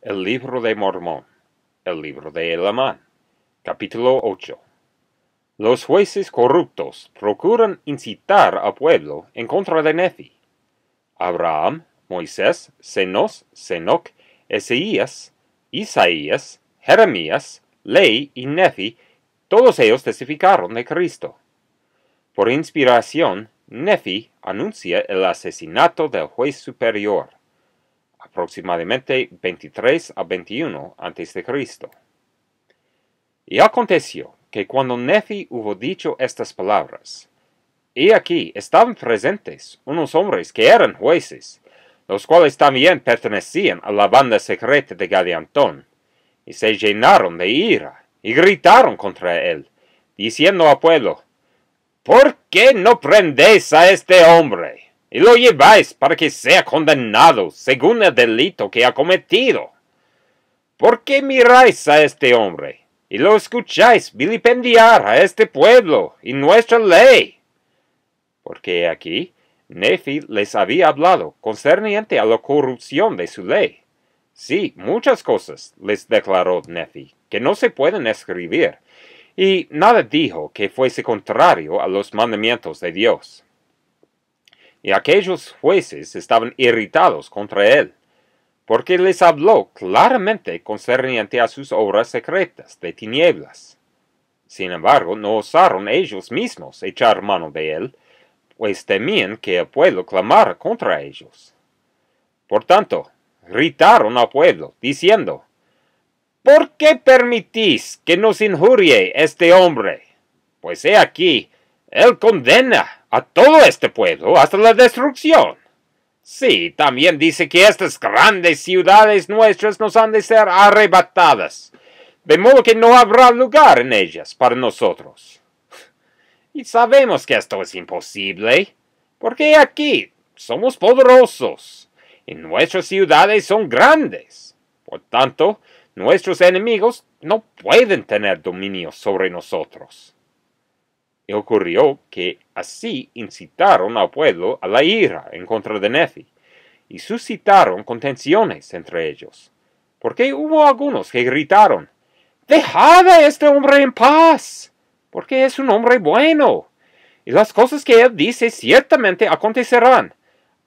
El libro de Mormón. El libro de Elamán. Capítulo 8. Los jueces corruptos procuran incitar al pueblo en contra de Nefi. Abraham, Moisés, Senos, Senoc, Ezeías, Isaías, Jeremías, Ley y Nefi, todos ellos testificaron de Cristo. Por inspiración, Nefi anuncia el asesinato del juez superior aproximadamente 23 a 21 Cristo. Y aconteció que cuando Nefi hubo dicho estas palabras, y aquí estaban presentes unos hombres que eran jueces, los cuales también pertenecían a la banda secreta de Galeantón, y se llenaron de ira y gritaron contra él, diciendo al pueblo, ¿Por qué no prendéis a este hombre? y lo lleváis para que sea condenado según el delito que ha cometido. ¿Por qué miráis a este hombre y lo escucháis vilipendiar a este pueblo y nuestra ley? Porque aquí Nefi les había hablado concerniente a la corrupción de su ley. Sí, muchas cosas les declaró Nefi que no se pueden escribir, y nada dijo que fuese contrario a los mandamientos de Dios y aquellos jueces estaban irritados contra él, porque les habló claramente concerniente a sus obras secretas de tinieblas. Sin embargo, no osaron ellos mismos echar mano de él, pues temían que el pueblo clamara contra ellos. Por tanto, gritaron al pueblo, diciendo, ¿Por qué permitís que nos injurie este hombre? Pues he aquí, él condena a todo este pueblo hasta la destrucción. Sí, también dice que estas grandes ciudades nuestras nos han de ser arrebatadas, de modo que no habrá lugar en ellas para nosotros. Y sabemos que esto es imposible, porque aquí somos poderosos y nuestras ciudades son grandes. Por tanto, nuestros enemigos no pueden tener dominio sobre nosotros y ocurrió que así incitaron al pueblo a la ira en contra de Nefi, y suscitaron contenciones entre ellos, porque hubo algunos que gritaron, Dejad a este hombre en paz, porque es un hombre bueno, y las cosas que él dice ciertamente acontecerán,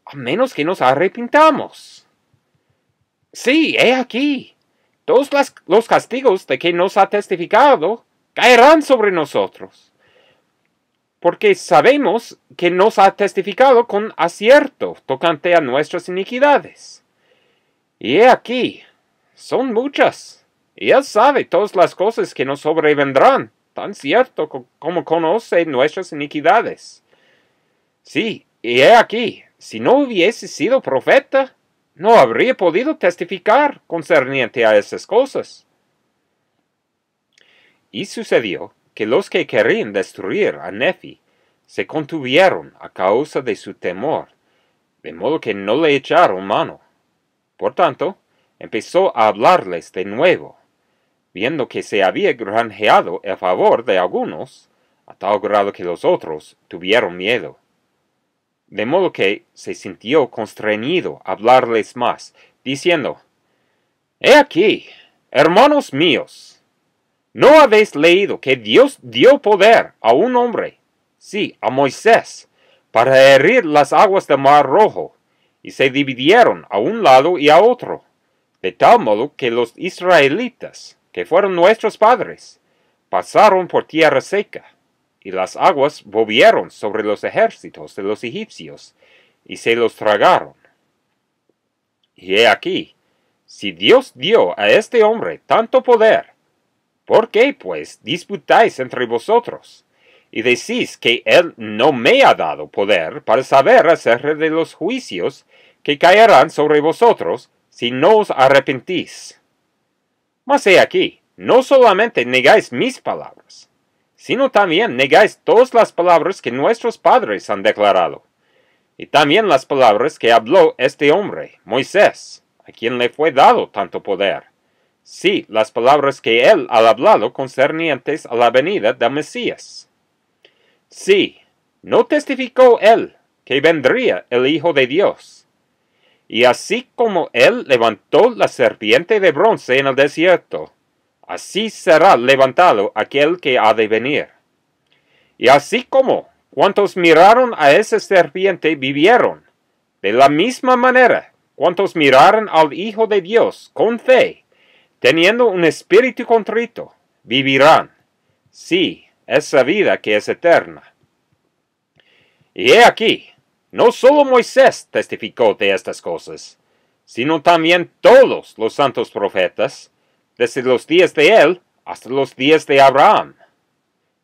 a menos que nos arrepintamos. Sí, he aquí, todos los castigos de que nos ha testificado caerán sobre nosotros porque sabemos que nos ha testificado con acierto tocante a nuestras iniquidades. Y he aquí, son muchas, y Él sabe todas las cosas que nos sobrevendrán, tan cierto como conoce nuestras iniquidades. Sí, y he aquí, si no hubiese sido profeta, no habría podido testificar concerniente a esas cosas. Y sucedió que los que querían destruir a Nefi se contuvieron a causa de su temor, de modo que no le echaron mano. Por tanto, empezó a hablarles de nuevo, viendo que se había granjeado el favor de algunos, a tal grado que los otros tuvieron miedo. De modo que se sintió constreñido a hablarles más, diciendo, He aquí, hermanos míos, ¿No habéis leído que Dios dio poder a un hombre, sí, a Moisés, para herir las aguas del Mar Rojo, y se dividieron a un lado y a otro, de tal modo que los israelitas, que fueron nuestros padres, pasaron por tierra seca, y las aguas volvieron sobre los ejércitos de los egipcios, y se los tragaron. Y he aquí, si Dios dio a este hombre tanto poder, ¿Por qué, pues, disputáis entre vosotros? Y decís que Él no me ha dado poder para saber acerca de los juicios que caerán sobre vosotros si no os arrepentís. Mas he aquí, no solamente negáis mis palabras, sino también negáis todas las palabras que nuestros padres han declarado, y también las palabras que habló este hombre, Moisés, a quien le fue dado tanto poder. Sí, las palabras que él ha hablado concernientes a la venida del Mesías. Sí, no testificó él que vendría el Hijo de Dios. Y así como él levantó la serpiente de bronce en el desierto, así será levantado aquel que ha de venir. Y así como cuantos miraron a esa serpiente vivieron, de la misma manera cuantos miraron al Hijo de Dios con fe, teniendo un espíritu contrito, vivirán. Sí, esa vida que es eterna. Y he aquí, no solo Moisés testificó de estas cosas, sino también todos los santos profetas, desde los días de él hasta los días de Abraham.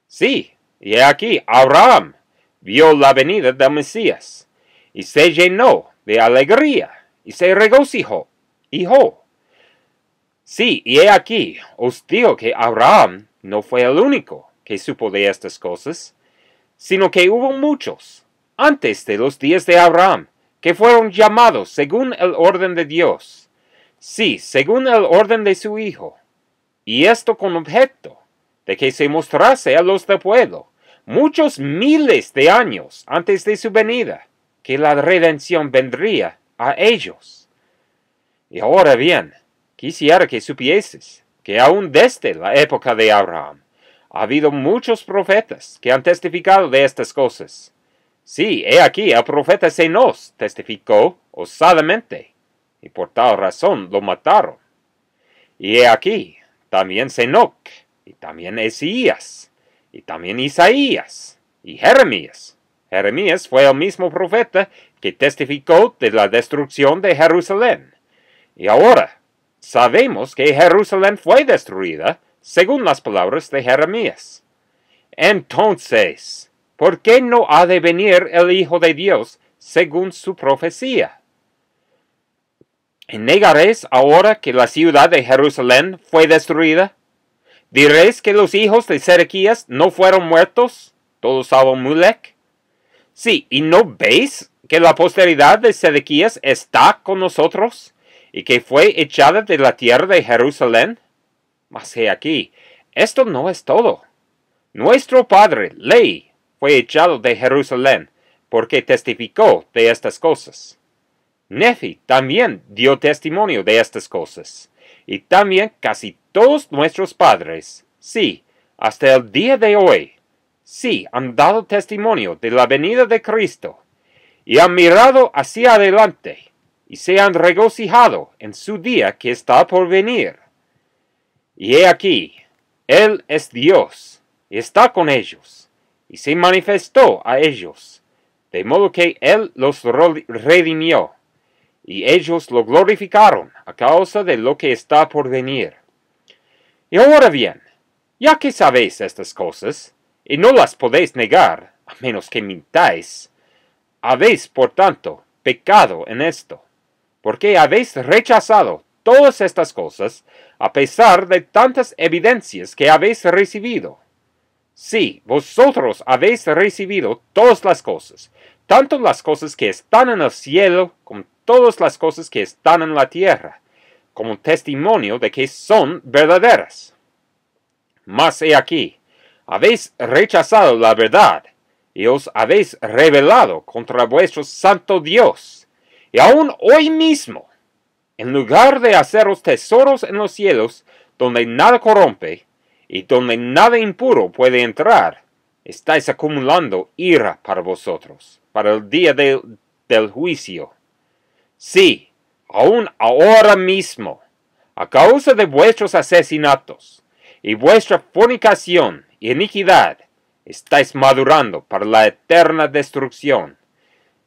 Sí, y he aquí, Abraham vio la venida del Mesías, y se llenó de alegría, y se regocijó, hijo, Sí, y he aquí, os digo que Abraham no fue el único que supo de estas cosas, sino que hubo muchos, antes de los días de Abraham, que fueron llamados según el orden de Dios, sí, según el orden de su Hijo, y esto con objeto de que se mostrase a los del pueblo, muchos miles de años antes de su venida, que la redención vendría a ellos. Y ahora bien, Quisiera que supieses que aún desde la época de Abraham ha habido muchos profetas que han testificado de estas cosas. Sí, he aquí, el profeta Senos testificó osadamente, y por tal razón lo mataron. Y he aquí, también Senoc, y también Esías, y también Isaías, y Jeremías. Jeremías fue el mismo profeta que testificó de la destrucción de Jerusalén. Y ahora, Sabemos que Jerusalén fue destruida, según las palabras de Jeremías. Entonces, ¿por qué no ha de venir el Hijo de Dios según su profecía? ¿Negaréis ahora que la ciudad de Jerusalén fue destruida? ¿Diréis que los hijos de Sedequías no fueron muertos? todos salvo Mulek. Sí, ¿y no veis que la posteridad de Sedequías está con nosotros? y que fue echada de la tierra de Jerusalén? Mas he aquí, esto no es todo. Nuestro padre, Ley, fue echado de Jerusalén, porque testificó de estas cosas. Nefi también dio testimonio de estas cosas, y también casi todos nuestros padres, sí, hasta el día de hoy, sí han dado testimonio de la venida de Cristo, y han mirado hacia adelante, y se han regocijado en su día que está por venir. Y he aquí, Él es Dios, está con ellos, y se manifestó a ellos, de modo que Él los redimió, y ellos lo glorificaron a causa de lo que está por venir. Y ahora bien, ya que sabéis estas cosas, y no las podéis negar, a menos que mintáis, habéis, por tanto, pecado en esto porque habéis rechazado todas estas cosas, a pesar de tantas evidencias que habéis recibido. Sí, vosotros habéis recibido todas las cosas, tanto las cosas que están en el cielo como todas las cosas que están en la tierra, como testimonio de que son verdaderas. Mas he aquí, habéis rechazado la verdad, y os habéis rebelado contra vuestro santo Dios y aún hoy mismo, en lugar de haceros tesoros en los cielos, donde nada corrompe y donde nada impuro puede entrar, estáis acumulando ira para vosotros, para el día del juicio. Sí, aún ahora mismo, a causa de vuestros asesinatos y vuestra fornicación y iniquidad, estáis madurando para la eterna destrucción.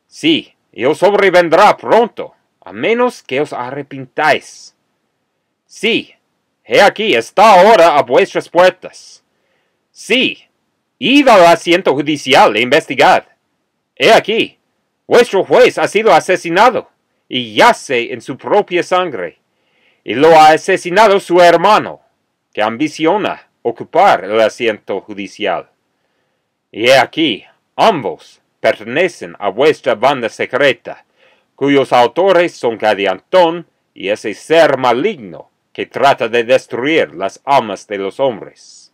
Sí, y os sobrevendrá pronto, a menos que os arrepintáis. Sí, he aquí, está ahora a vuestras puertas. Sí, id al asiento judicial e investigad. He aquí, vuestro juez ha sido asesinado y yace en su propia sangre, y lo ha asesinado su hermano, que ambiciona ocupar el asiento judicial. Y he aquí, ambos pertenecen a vuestra banda secreta, cuyos autores son Gadianton y ese ser maligno que trata de destruir las almas de los hombres.